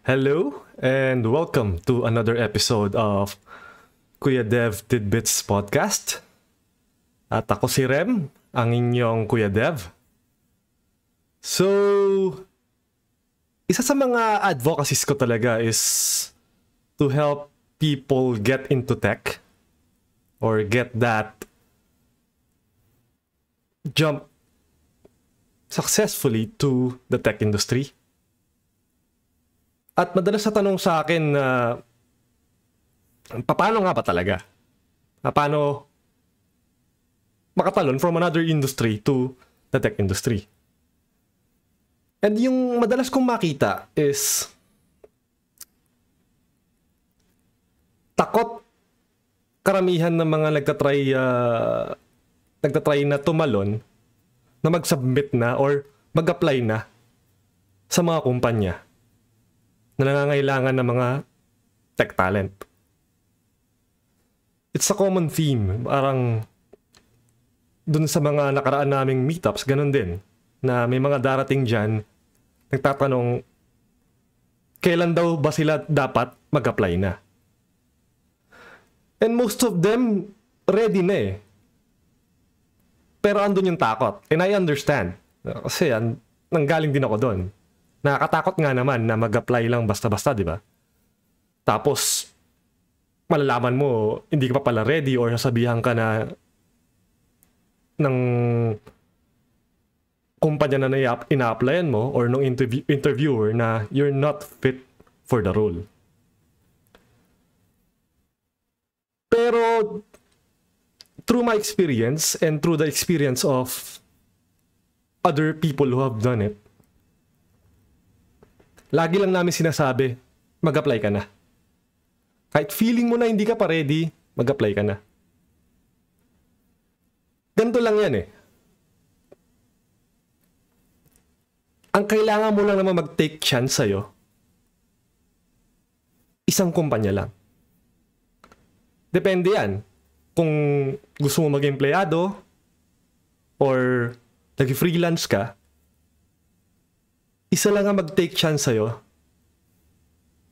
Hello and welcome to another episode of Kuya Dev Tidbits Podcast. At ako si Rem, ang inyong Kuya Dev. So, isa sa mga advocacies ko talaga is to help people get into tech or get that jump successfully to the tech industry. At madalas sa tanong sa akin na uh, paano nga ba talaga? paano makatalon from another industry to the tech industry? And yung madalas kong makita is takot karamihan ng mga nagtatry uh, nagtatry na tumalon na mag-submit na or mag-apply na sa mga kumpanya na nangangailangan ng mga tech talent. It's a common theme. Parang dun sa mga nakaraan naming meetups, ganun din. Na may mga darating dyan, nagtatanong, kailan daw ba sila dapat mag-apply na? And most of them, ready na eh. Pero andun yung takot. And I understand. Kasi an nanggaling din ako doon. Nakakatakot nga naman na mag-apply lang basta-basta, di ba? Tapos, malalaman mo, hindi ka pa pala ready or sasabihan ka na ng kumpanya na ina-applyan mo or nung interview, interviewer na you're not fit for the role. Pero through my experience and through the experience of other people who have done it, Lagi lang namin sinasabi, mag-apply ka na. Kahit feeling mo na hindi ka pa ready, mag-apply ka na. Ganito lang yan eh. Ang kailangan mo lang naman mag-take chance sa'yo, isang kumpanya lang. Depende yan. Kung gusto mo maging empleyado or nag-freelance ka, isa lang ang mag-take chance sa'yo,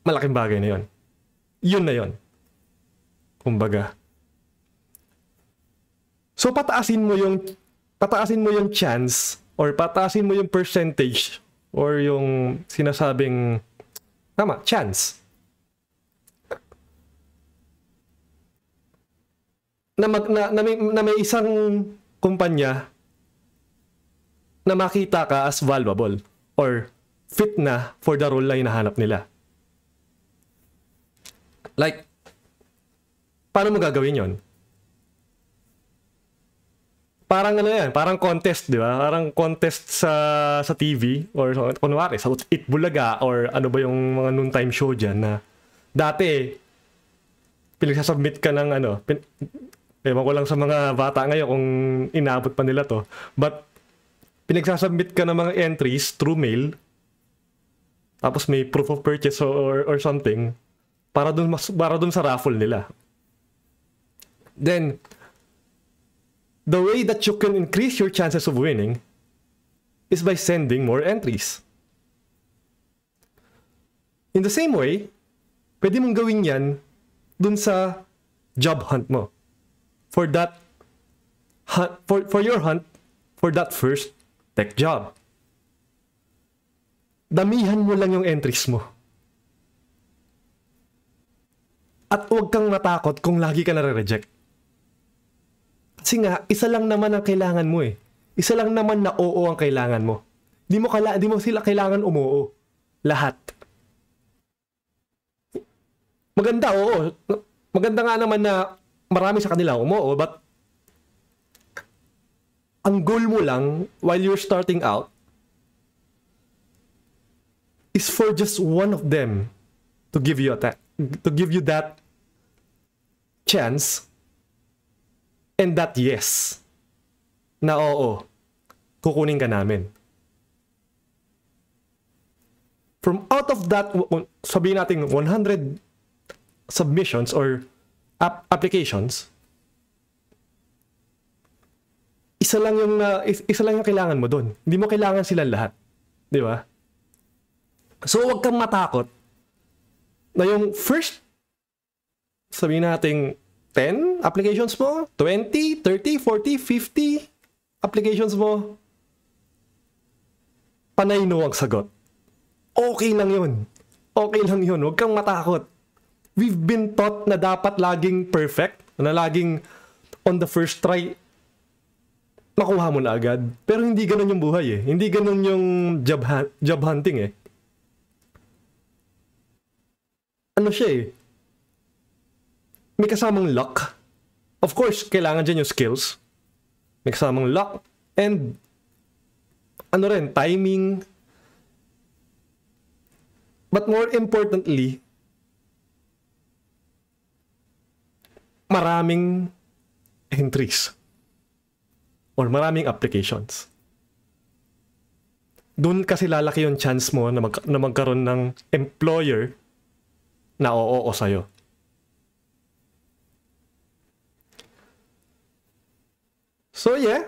malaking bagay na yon. Yun na yon. Kumbaga. So pataasin mo yung pataasin mo yung chance or pataasin mo yung percentage or yung sinasabing tama, chance. Na, mag, na, na, may, na may isang kumpanya na makita ka as valuable or fit na for the role na hinahanap nila. Like, paano mo gagawin yon? Parang ano yan, parang contest, di ba? Parang contest sa sa TV or kunwari sa Itbulaga or ano ba yung mga noontime show dyan na dati pinagsasubmit ka ng ano, pin, ewan ko lang sa mga bata ngayon kung inaabot pa nila to. But pinagsasubmit ka ng mga entries through mail, tapos may proof of purchase or, or something, para dun, mas, para dun sa raffle nila. Then, the way that you can increase your chances of winning is by sending more entries. In the same way, pwede mong gawin yan dun sa job hunt mo. For that, for, for your hunt, for that first tech job. Damihan mo lang yung entries mo. At huwag kang matakot kung lagi ka nare-reject. Kasi nga, isa lang naman ang kailangan mo eh. Isa lang naman na oo ang kailangan mo. Di mo, kala, di mo sila kailangan umoo. Lahat. Maganda, oo. Maganda nga naman na marami sa kanila umoo, but ang goal mo lang while you're starting out is for just one of them to give you that to give you that chance and that yes na oo kukunin ka namin from out of that sabihin natin 100 submissions or ap- applications isa lang yung uh, isa lang yung kailangan mo doon. Hindi mo kailangan silang lahat. 'Di ba? So huwag kang matakot na yung first sabihin nating 10 applications mo, 20, 30, 40, 50 applications mo panay no ang sagot. Okay lang 'yun. Okay lang 'yun. Huwag kang matakot. We've been taught na dapat laging perfect, na laging on the first try makuha mo na agad. Pero hindi ganun yung buhay eh. Hindi ganun yung job, ha- job hunting eh. Ano siya eh? May kasamang luck. Of course, kailangan dyan yung skills. May kasamang luck. And ano rin, timing. But more importantly, maraming entries or maraming applications. Doon kasi lalaki yung chance mo na, mag- na magkaroon ng employer na oo o sa'yo. So yeah,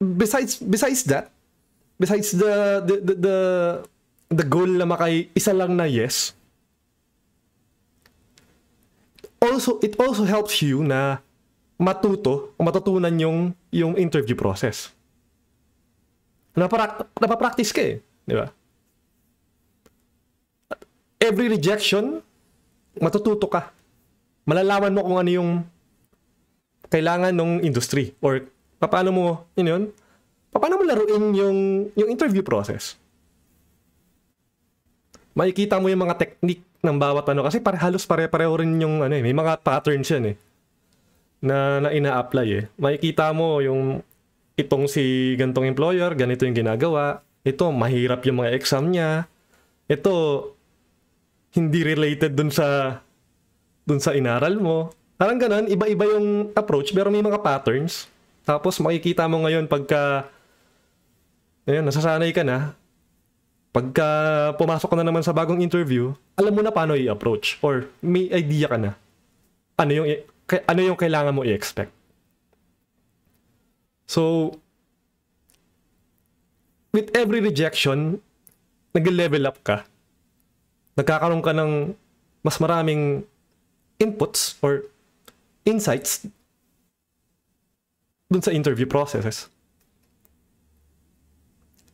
besides besides that, besides the the the the, the goal na makay isa lang na yes. Also, it also helps you na matuto o matutunan yung, yung interview process. Napaprak- napapractice ka eh. Di ba? Every rejection, matututo ka. Malalaman mo kung ano yung kailangan ng industry or paano mo, yun yun, paano mo laruin yung, yung interview process. Makikita mo yung mga technique ng bawat ano kasi pare halos pare-pareho rin yung ano eh, may mga patterns yan eh na, na ina-apply eh. Makikita mo yung itong si gantong employer, ganito yung ginagawa. Ito, mahirap yung mga exam niya. Ito, hindi related dun sa dun sa inaral mo. Parang ganun, iba-iba yung approach pero may mga patterns. Tapos makikita mo ngayon pagka ayun, nasasanay ka na, pagka pumasok ka na naman sa bagong interview, alam mo na paano i-approach or may idea ka na. Ano yung ano yung kailangan mo i-expect. So, with every rejection, nag-level up ka. Nagkakaroon ka ng mas maraming inputs or insights dun sa interview processes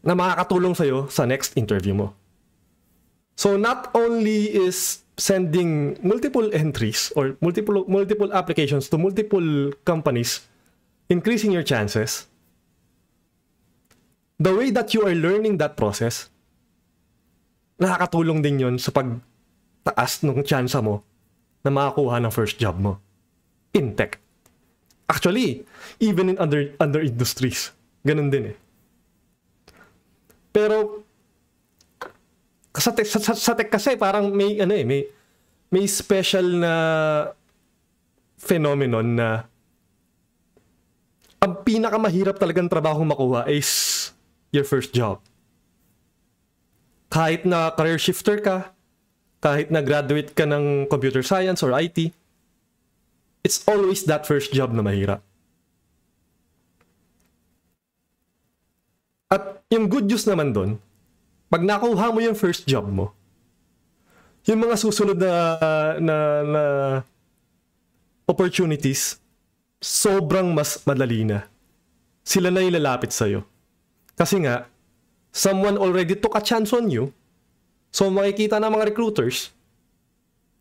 na makakatulong sa'yo sa next interview mo. So not only is sending multiple entries or multiple multiple applications to multiple companies, increasing your chances. The way that you are learning that process, nakakatulong din yon sa pagtaas ng tsansa mo na makakuha ng first job mo in tech. Actually, even in other, other industries, ganun din eh. Pero sa tech, sa, sa, sa tech kasi parang may ano eh, may may special na phenomenon na ang pinakamahirap talagang trabaho makuha is your first job. Kahit na career shifter ka, kahit na graduate ka ng computer science or IT, it's always that first job na mahirap. At yung good news naman doon, pag nakuha mo yung first job mo, yung mga susunod na, na, na opportunities, sobrang mas madali na. Sila na ilalapit sa'yo. Kasi nga, someone already took a chance on you. So makikita ng mga recruiters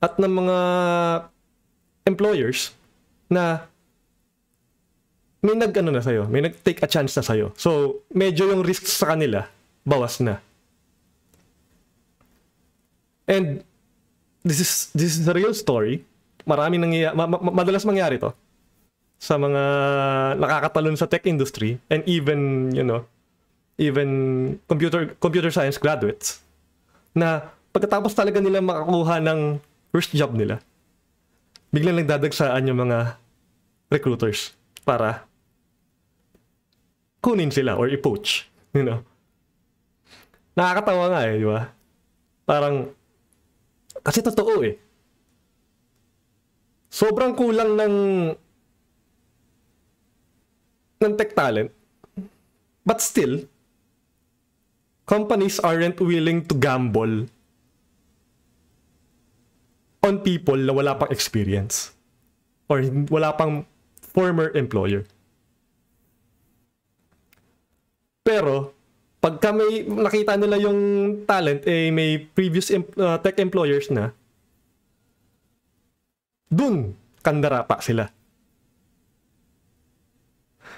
at ng mga employers na may nag-ano na sa'yo, may nag-take a chance na sa'yo. So, medyo yung risk sa kanila, bawas na. And this is this is a real story. Marami nangyayari, ma- ma- madalas mangyari 'to sa mga nakakatalon sa tech industry and even, you know, even computer computer science graduates na pagkatapos talaga nila makakuha ng first job nila, biglang nagdadagsaan yung mga recruiters para kunin sila or i-poach, you know. Nakakatawa nga eh, di ba? Parang kasi totoo eh. Sobrang kulang ng ng tech talent. But still, companies aren't willing to gamble on people na wala pang experience or wala pang former employer. Pero, pagka may nakita nila yung talent eh may previous em- uh, tech employers na dun kandara pa sila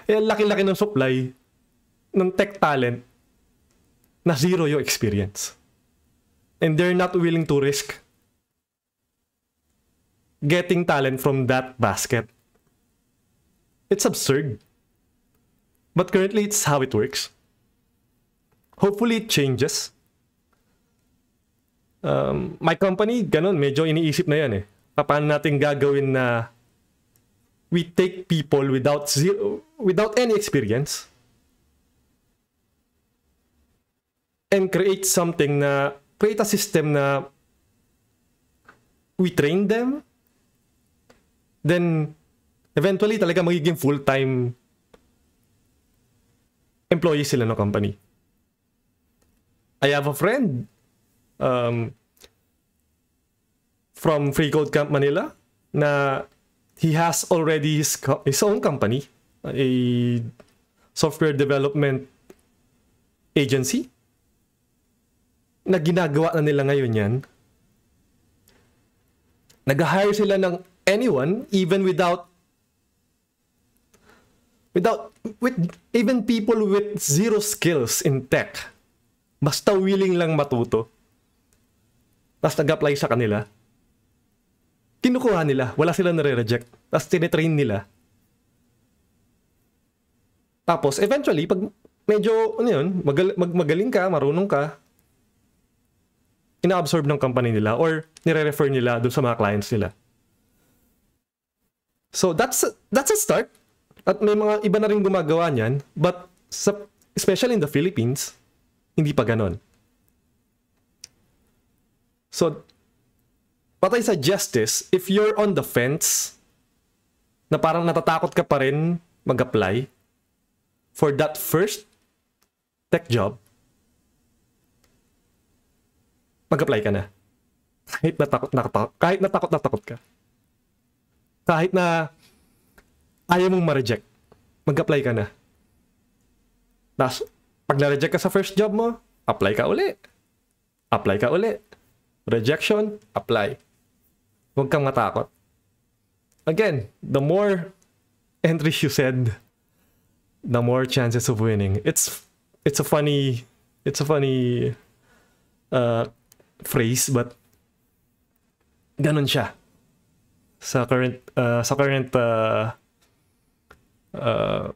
eh laki-laki ng supply ng tech talent na zero yung experience and they're not willing to risk getting talent from that basket it's absurd but currently it's how it works Hopefully, it changes. Um, my company, ganun, medyo iniisip na yan eh. Paano natin gagawin na we take people without zero, without any experience and create something na create a system na we train them then eventually talaga magiging full-time employee sila ng company. I have a friend um, from Free Code Camp Manila na he has already his, his own company, a software development agency na ginagawa na nila ngayon yan. Nag-hire sila ng anyone even without without with even people with zero skills in tech Basta willing lang matuto. Basta nag-apply sa kanila. Kinukuha nila. Wala silang nare-reject. Tapos tinetrain nila. Tapos, eventually, pag medyo, ano yun, magal mag magaling ka, marunong ka, ina-absorb ng company nila or nire-refer nila doon sa mga clients nila. So, that's a, that's a start. At may mga iba na rin gumagawa niyan. But, sa, especially in the Philippines, hindi pa ganon. So, what I suggest is, if you're on the fence, na parang natatakot ka pa rin mag-apply for that first tech job, mag-apply ka na. Kahit natakot, nakatakot, kahit natakot, natakot ka. Kahit na ayaw mong ma-reject, mag-apply ka na. Tapos, pag na-reject ka sa first job mo, apply ka uli. Apply ka uli. Rejection, apply. Huwag kang matakot. Again, the more entries you said, the more chances of winning. It's it's a funny it's a funny uh, phrase but ganun siya sa current uh, sa current uh, uh,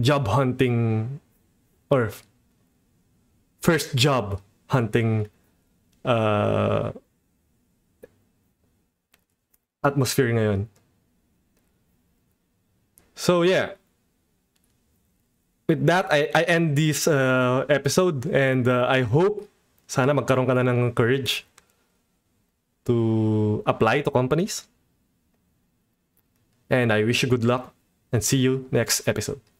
job hunting or first job hunting uh, atmosphere ngayon. So yeah. With that, I, I end this uh, episode and uh, I hope sana magkaroon ka na ng courage to apply to companies. And I wish you good luck and see you next episode.